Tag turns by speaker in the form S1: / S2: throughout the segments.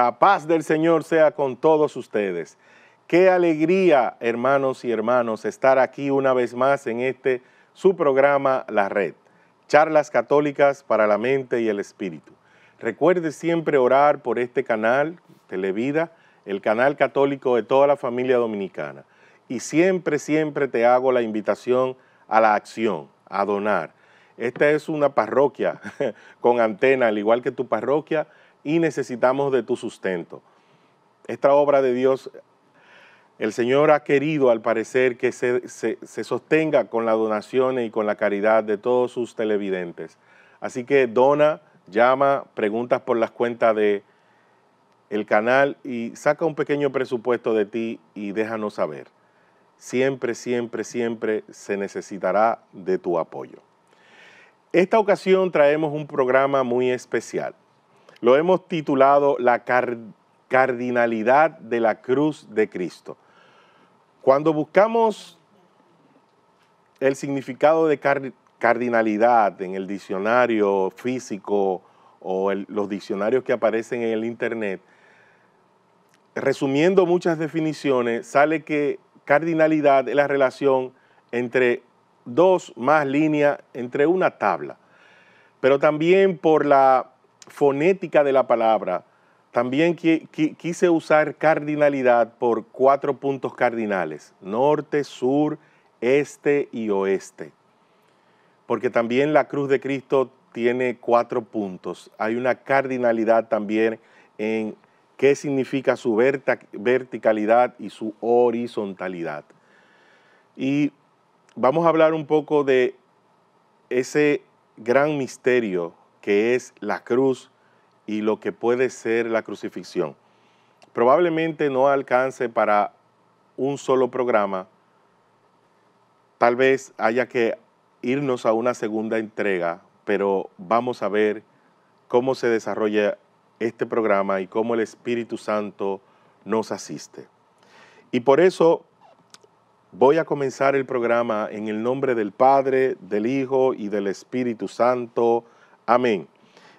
S1: La paz del Señor sea con todos ustedes. Qué alegría, hermanos y hermanos, estar aquí una vez más en este su programa La Red, charlas católicas para la mente y el espíritu. Recuerde siempre orar por este canal, Televida, el canal católico de toda la familia dominicana. Y siempre, siempre te hago la invitación a la acción, a donar. Esta es una parroquia con antena, al igual que tu parroquia, y necesitamos de tu sustento. Esta obra de Dios, el Señor ha querido al parecer que se, sostenga con las donaciones y con la caridad de todos sus televidentes. Así que dona, llama, preguntas por las cuentas de el canal y saca un pequeño presupuesto de ti y déjanos saber. Siempre, siempre, siempre se necesitará de tu apoyo. Esta ocasión traemos un programa muy especial. Lo hemos titulado La cardinalidad de la cruz de Cristo. Cuando buscamos el significado de cardinalidad en el diccionario físico o los diccionarios que aparecen en el Internet, resumiendo muchas definiciones, sale que cardinalidad es la relación entre dos más líneas, entre una tabla. Pero también por la fonética de la palabra, también quise usar cardinalidad por cuatro puntos cardinales, norte, sur, este y oeste. Porque también la cruz de Cristo tiene cuatro puntos. Hay una cardinalidad también en qué significa su verticalidad y su horizontalidad. Y vamos a hablar un poco de ese gran misterio que es la cruz y lo que puede ser la crucifixión. Probablemente no alcance para un solo programa, tal vez haya que irnos a una segunda entrega, pero vamos a ver cómo se desarrolla este programa y cómo el Espíritu Santo nos asiste. Y por eso voy a comenzar el programa en el nombre del Padre, del Hijo y del Espíritu Santo. Amén.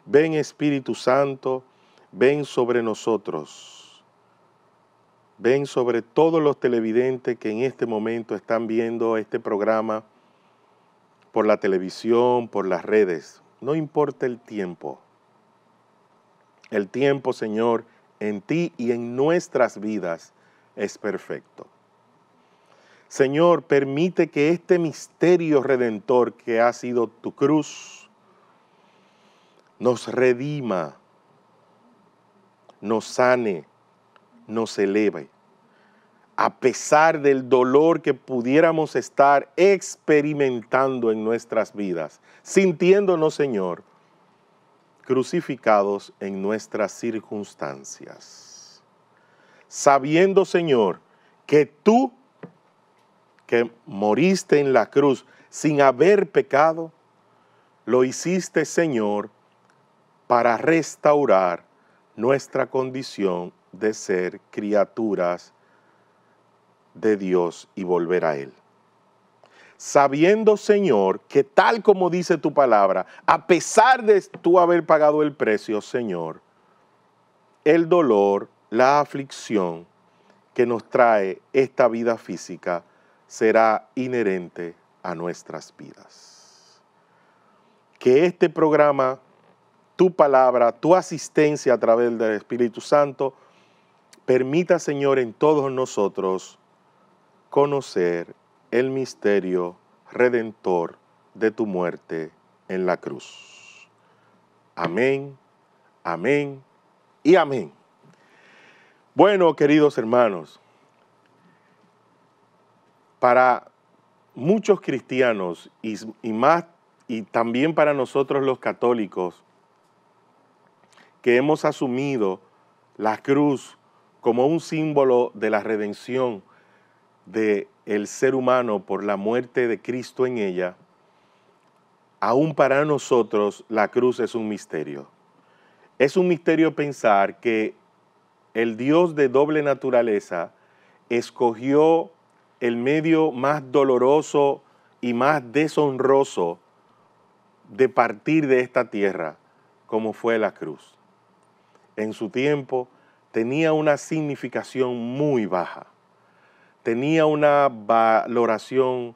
S1: Ven Espíritu Santo, ven sobre nosotros. Ven sobre todos los televidentes que en este momento están viendo este programa por la televisión, por las redes. No importa el tiempo. El tiempo, Señor, en ti y en nuestras vidas es perfecto. Señor, permite que este misterio redentor que ha sido tu cruz, nos redima, nos sane, nos eleve. A pesar del dolor que pudiéramos estar experimentando en nuestras vidas, sintiéndonos, Señor, crucificados en nuestras circunstancias. Sabiendo, Señor, que tú, que moriste en la cruz sin haber pecado, lo hiciste, Señor, para restaurar nuestra condición de ser criaturas de Dios y volver a Él. Sabiendo, Señor, que tal como dice tu palabra, a pesar de tú haber pagado el precio, Señor, el dolor, la aflicción que nos trae esta vida física será inherente a nuestras vidas. Que este programa tu palabra, tu asistencia a través del Espíritu Santo, permita, Señor, en todos nosotros conocer el misterio redentor de tu muerte en la cruz. Amén, amén y amén. Bueno, queridos hermanos, para muchos cristianos y, más y también para nosotros los católicos, que hemos asumido la cruz como un símbolo de la redención del el ser humano por la muerte de Cristo en ella, aún para nosotros la cruz es un misterio. Es un misterio pensar que el Dios de doble naturaleza escogió el medio más doloroso y más deshonroso de partir de esta tierra, como fue la cruz en su tiempo tenía una significación muy baja, tenía una valoración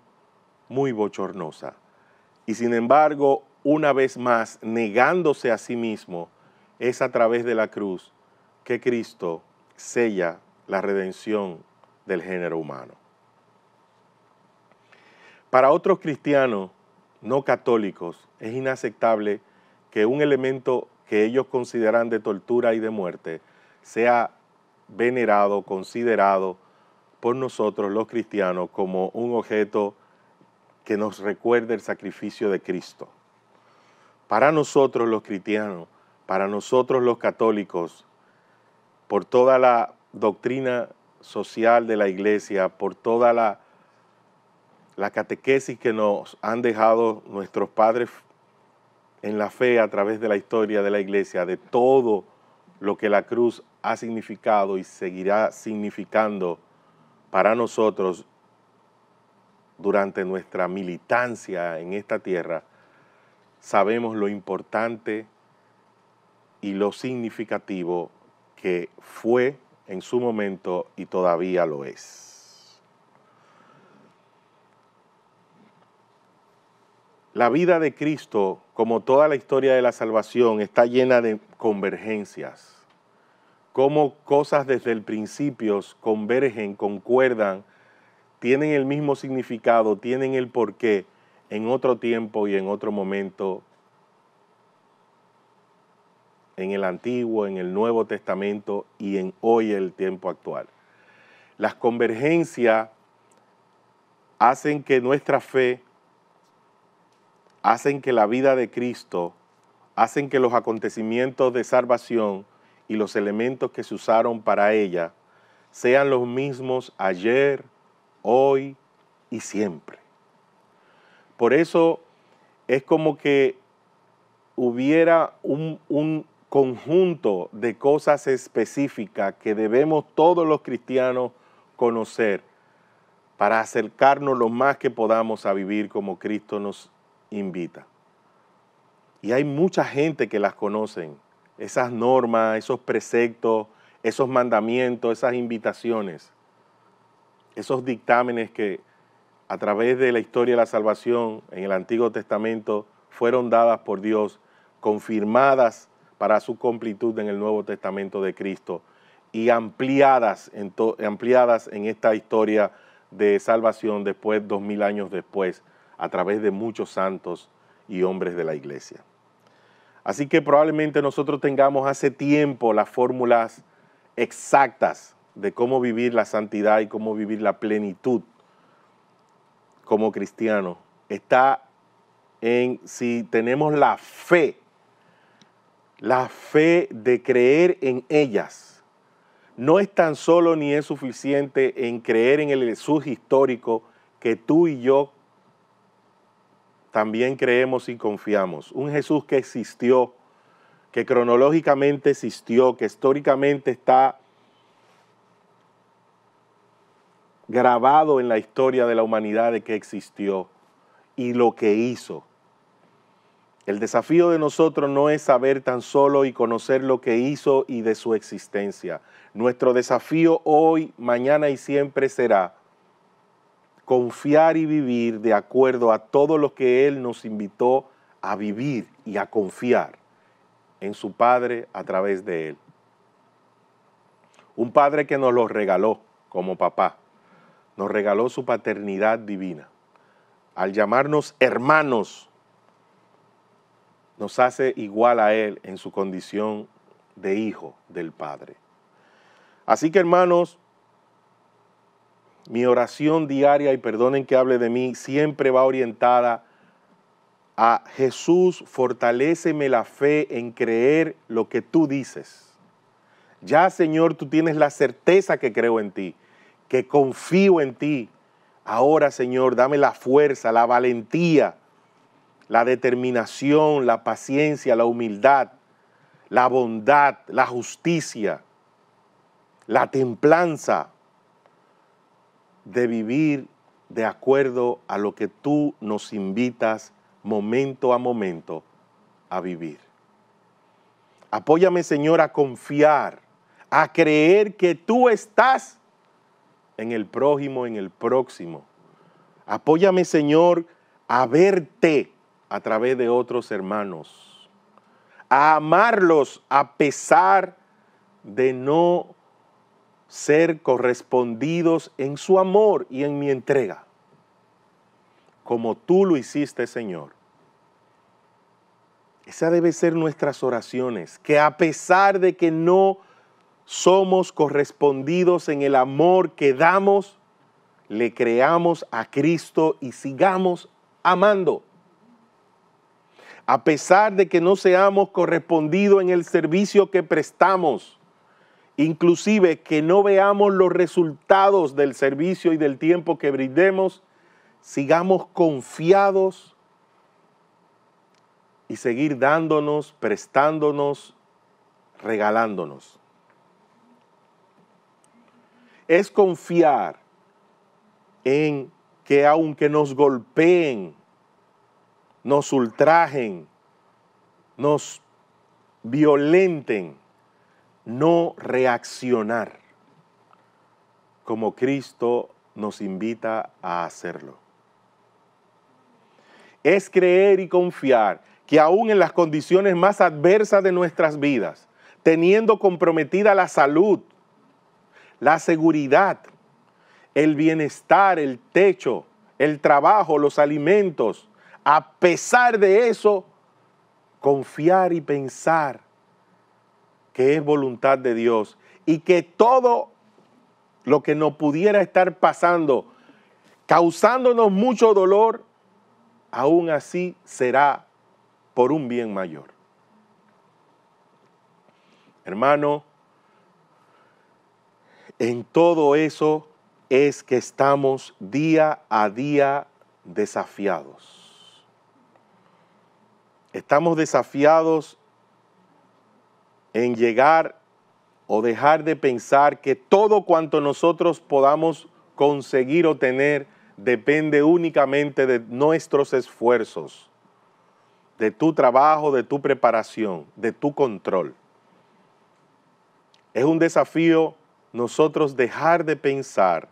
S1: muy bochornosa. Y sin embargo, una vez más, negándose a sí mismo, es a través de la cruz que Cristo sella la redención del género humano. Para otros cristianos no católicos es inaceptable que un elemento que ellos consideran de tortura y de muerte sea venerado, considerado por nosotros los cristianos como un objeto que nos recuerde el sacrificio de Cristo. Para nosotros los cristianos, para nosotros los católicos, por toda la doctrina social de la iglesia, por toda la, la catequesis que nos han dejado nuestros padres en la fe a través de la historia de la iglesia, de todo lo que la cruz ha significado y seguirá significando para nosotros durante nuestra militancia en esta tierra, sabemos lo importante y lo significativo que fue en su momento y todavía lo es. La vida de Cristo, como toda la historia de la salvación, está llena de convergencias. Cómo cosas desde el principio convergen, concuerdan, tienen el mismo significado, tienen el porqué en otro tiempo y en otro momento, en el Antiguo, en el Nuevo Testamento y en hoy el tiempo actual. Las convergencias hacen que nuestra fe hacen que la vida de Cristo, hacen que los acontecimientos de salvación y los elementos que se usaron para ella sean los mismos ayer, hoy y siempre. Por eso es como que hubiera un, un conjunto de cosas específicas que debemos todos los cristianos conocer para acercarnos lo más que podamos a vivir como Cristo nos invita. Y hay mucha gente que las conocen, esas normas, esos preceptos, esos mandamientos, esas invitaciones, esos dictámenes que a través de la historia de la salvación en el Antiguo Testamento fueron dadas por Dios, confirmadas para su completud en el Nuevo Testamento de Cristo y ampliadas ampliadas en esta historia de salvación después, dos mil años después, a través de muchos santos y hombres de la iglesia. Así que probablemente nosotros tengamos hace tiempo las fórmulas exactas de cómo vivir la santidad y cómo vivir la plenitud como cristiano. Está en si tenemos la fe, la fe de creer en ellas. No es tan solo ni es suficiente en creer en el Jesús histórico que tú y yo también creemos y confiamos. Un Jesús que existió, que cronológicamente existió, que históricamente está grabado en la historia de la humanidad de que existió y lo que hizo. El desafío de nosotros no es saber tan solo y conocer lo que hizo y de su existencia. Nuestro desafío hoy, mañana y siempre será confiar y vivir de acuerdo a todo lo que Él nos invitó a vivir y a confiar en su Padre a través de Él. Un Padre que nos lo regaló como papá, nos regaló su paternidad divina. Al llamarnos hermanos, nos hace igual a Él en su condición de hijo del Padre. Así que hermanos, mi oración diaria, y perdonen que hable de mí, siempre va orientada a Jesús, fortaléceme la fe en creer lo que tú dices. Ya, Señor, tú tienes la certeza que creo en ti, que confío en ti. Ahora, Señor, dame la fuerza, la valentía, la determinación, la paciencia, la humildad, la bondad, la justicia, la templanza de vivir de acuerdo a lo que tú nos invitas momento a momento a vivir. Apóyame, Señor, a confiar, a creer que tú estás en el prójimo, en el próximo. Apóyame, Señor, a verte a través de otros hermanos, a amarlos a pesar de no ser correspondidos en su amor y en mi entrega, como tú lo hiciste, Señor. Esa debe ser nuestras oraciones, que a pesar de que no somos correspondidos en el amor que damos, le creamos a Cristo y sigamos amando. A pesar de que no seamos correspondidos en el servicio que prestamos, inclusive que no veamos los resultados del servicio y del tiempo que brindemos, sigamos confiados y seguir dándonos, prestándonos, regalándonos. Es confiar en que aunque nos golpeen, nos ultrajen, nos violenten, no reaccionar como Cristo nos invita a hacerlo. Es creer y confiar que aún en las condiciones más adversas de nuestras vidas, teniendo comprometida la salud, la seguridad, el bienestar, el techo, el trabajo, los alimentos, a pesar de eso, confiar y pensar que es voluntad de Dios y que todo lo que nos pudiera estar pasando, causándonos mucho dolor, aún así será por un bien mayor. Hermano, en todo eso es que estamos día a día desafiados. Estamos desafiados en llegar o dejar de pensar que todo cuanto nosotros podamos conseguir o tener depende únicamente de nuestros esfuerzos, de tu trabajo, de tu preparación, de tu control. Es un desafío nosotros dejar de pensar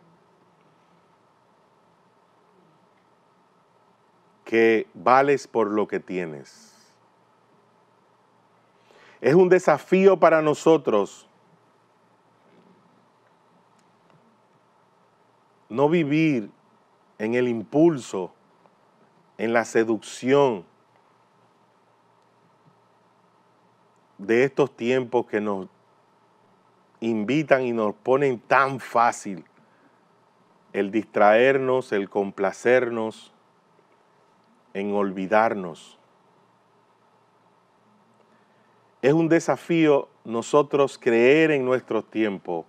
S1: que vales por lo que tienes es un desafío para nosotros no vivir en el impulso, en la seducción de estos tiempos que nos invitan y nos ponen tan fácil el distraernos, el complacernos, en olvidarnos es un desafío nosotros creer en nuestro tiempo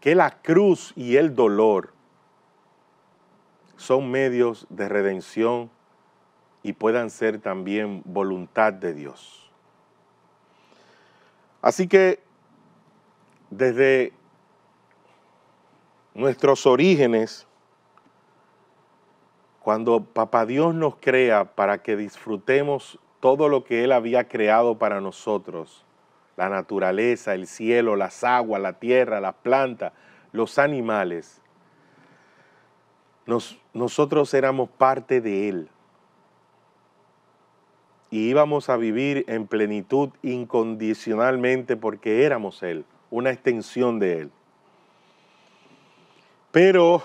S1: que la cruz y el dolor son medios de redención y puedan ser también voluntad de Dios. Así que desde nuestros orígenes, cuando Papá Dios nos crea para que disfrutemos todo lo que Él había creado para nosotros, la naturaleza, el cielo, las aguas, la tierra, las plantas, los animales, nosotros éramos parte de Él. Y íbamos a vivir en plenitud incondicionalmente porque éramos Él, una extensión de Él. Pero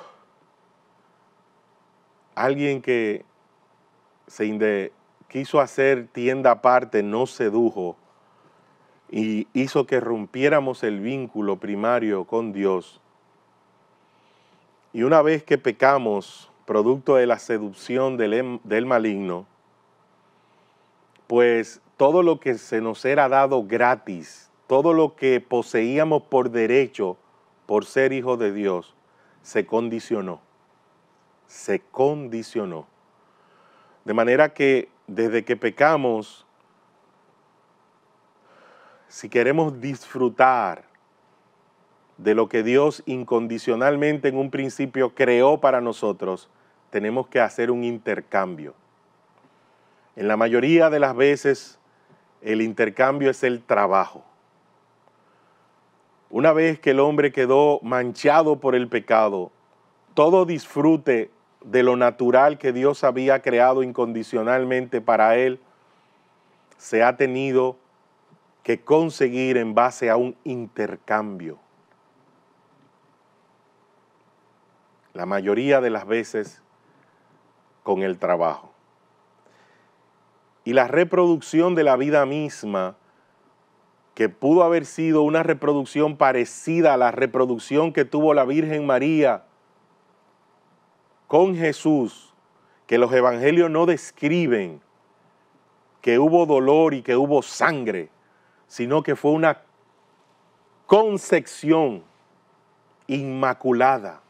S1: alguien que se quiso hacer tienda aparte, no sedujo y hizo que rompiéramos el vínculo primario con Dios. Y una vez que pecamos, producto de la seducción del, em, del maligno, pues todo lo que se nos era dado gratis, todo lo que poseíamos por derecho, por ser hijo de Dios, se condicionó. Se condicionó. De manera que desde que pecamos, si queremos disfrutar de lo que Dios incondicionalmente en un principio creó para nosotros, tenemos que hacer un intercambio. En la mayoría de las veces, el intercambio es el trabajo. Una vez que el hombre quedó manchado por el pecado, todo disfrute de lo natural que Dios había creado incondicionalmente para él, se ha tenido que conseguir en base a un intercambio. La mayoría de las veces con el trabajo. Y la reproducción de la vida misma, que pudo haber sido una reproducción parecida a la reproducción que tuvo la Virgen María, con Jesús que los evangelios no describen que hubo dolor y que hubo sangre, sino que fue una concepción inmaculada,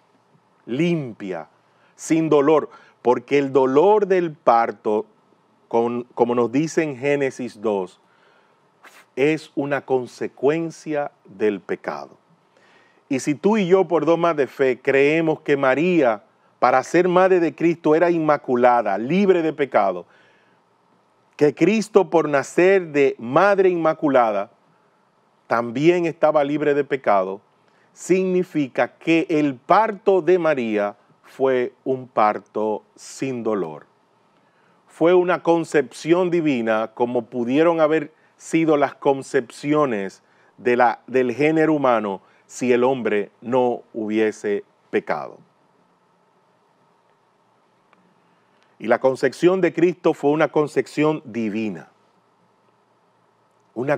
S1: limpia, sin dolor, porque el dolor del parto, como nos dice en Génesis 2, es una consecuencia del pecado. Y si tú y yo por doma de fe creemos que María para ser madre de Cristo era inmaculada, libre de pecado, que Cristo por nacer de madre inmaculada también estaba libre de pecado, significa que el parto de María fue un parto sin dolor. Fue una concepción divina como pudieron haber sido las concepciones del género humano si el hombre no hubiese pecado. Y la concepción de Cristo fue una concepción divina. Una,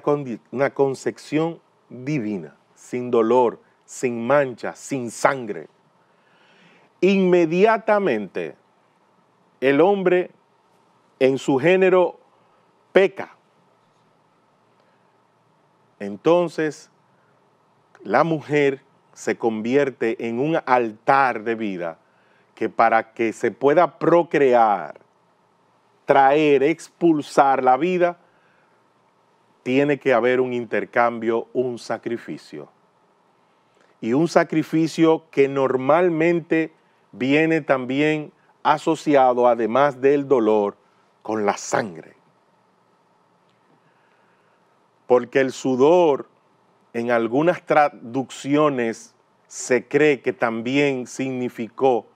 S1: concepción divina, sin dolor, sin mancha, sin sangre. Inmediatamente el hombre en su género peca. Entonces la mujer se convierte en un altar de vida que para que se pueda procrear, traer, expulsar la vida, tiene que haber un intercambio, un sacrificio. Y un sacrificio que normalmente viene también asociado, además del dolor, con la sangre. Porque el sudor, en algunas traducciones, se cree que también significó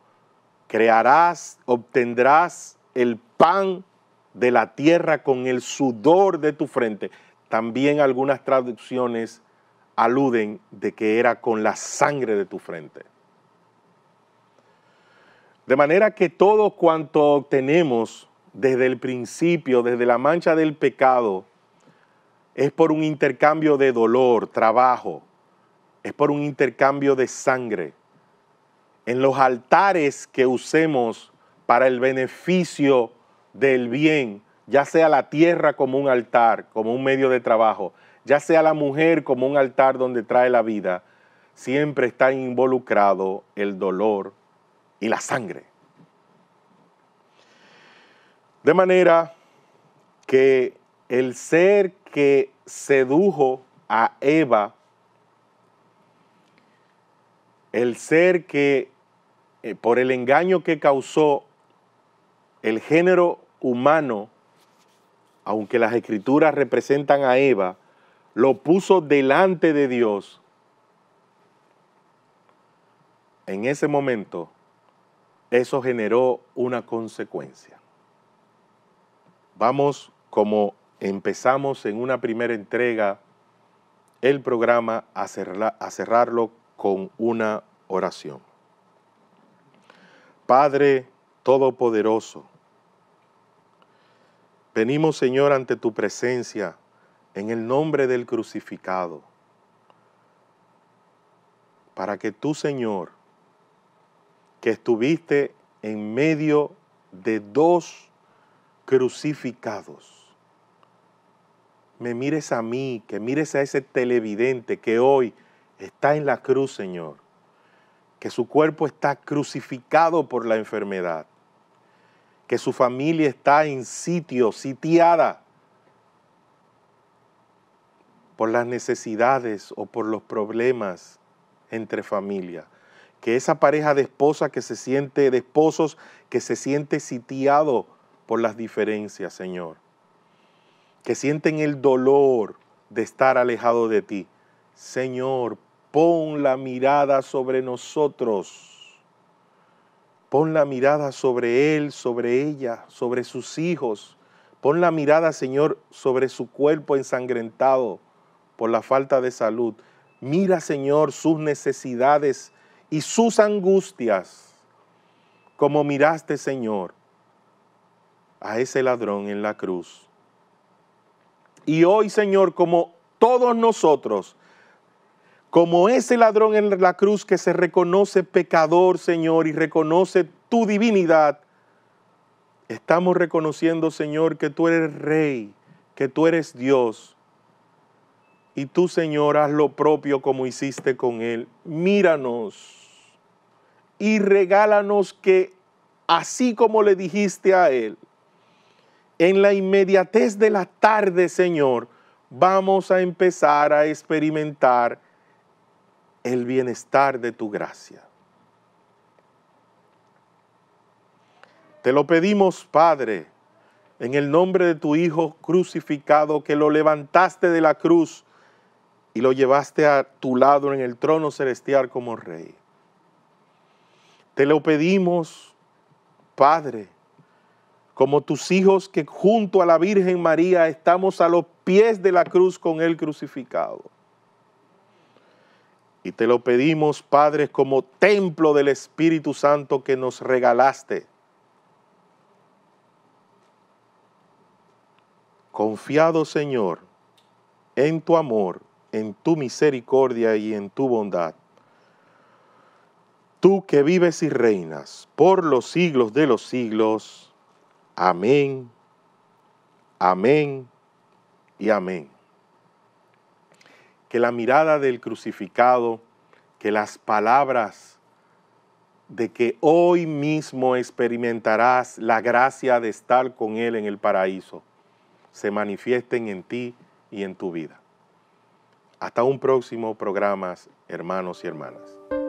S1: crearás, obtendrás el pan de la tierra con el sudor de tu frente. También algunas traducciones aluden de que era con la sangre de tu frente. De manera que todo cuanto obtenemos desde el principio, desde la mancha del pecado, es por un intercambio de dolor, trabajo, es por un intercambio de sangre en los altares que usemos para el beneficio del bien, ya sea la tierra como un altar, como un medio de trabajo, ya sea la mujer como un altar donde trae la vida, siempre está involucrado el dolor y la sangre. De manera que el ser que sedujo a Eva el ser que eh, por el engaño que causó el género humano, aunque las escrituras representan a Eva, lo puso delante de Dios, en ese momento eso generó una consecuencia. Vamos como empezamos en una primera entrega el programa a, a cerrarlo con una oración. Padre Todopoderoso, venimos Señor ante tu presencia en el nombre del crucificado, para que tú Señor, que estuviste en medio de dos crucificados, me mires a mí, que mires a ese televidente que hoy está en la cruz, Señor, que su cuerpo está crucificado por la enfermedad, que su familia está en sitio, sitiada por las necesidades o por los problemas entre familia, que esa pareja de esposa que se siente, de esposos que se siente sitiado por las diferencias, Señor, que sienten el dolor de estar alejado de ti. Señor, Pon la mirada sobre nosotros. Pon la mirada sobre él, sobre ella, sobre sus hijos. Pon la mirada, Señor, sobre su cuerpo ensangrentado por la falta de salud. Mira, Señor, sus necesidades y sus angustias, como miraste, Señor, a ese ladrón en la cruz. Y hoy, Señor, como todos nosotros, como ese ladrón en la cruz que se reconoce pecador, Señor, y reconoce tu divinidad, estamos reconociendo, Señor, que tú eres rey, que tú eres Dios. Y tú, Señor, haz lo propio como hiciste con Él. Míranos y regálanos que, así como le dijiste a Él, en la inmediatez de la tarde, Señor, vamos a empezar a experimentar el bienestar de tu gracia. Te lo pedimos, Padre, en el nombre de tu Hijo crucificado, que lo levantaste de la cruz y lo llevaste a tu lado en el trono celestial como Rey. Te lo pedimos, Padre, como tus hijos que junto a la Virgen María estamos a los pies de la cruz con Él crucificado. Y te lo pedimos, Padre, como templo del Espíritu Santo que nos regalaste. Confiado, Señor, en tu amor, en tu misericordia y en tu bondad. Tú que vives y reinas por los siglos de los siglos. Amén, amén y amén que la mirada del crucificado, que las palabras de que hoy mismo experimentarás la gracia de estar con Él en el paraíso, se manifiesten en ti y en tu vida. Hasta un próximo programa, hermanos y hermanas.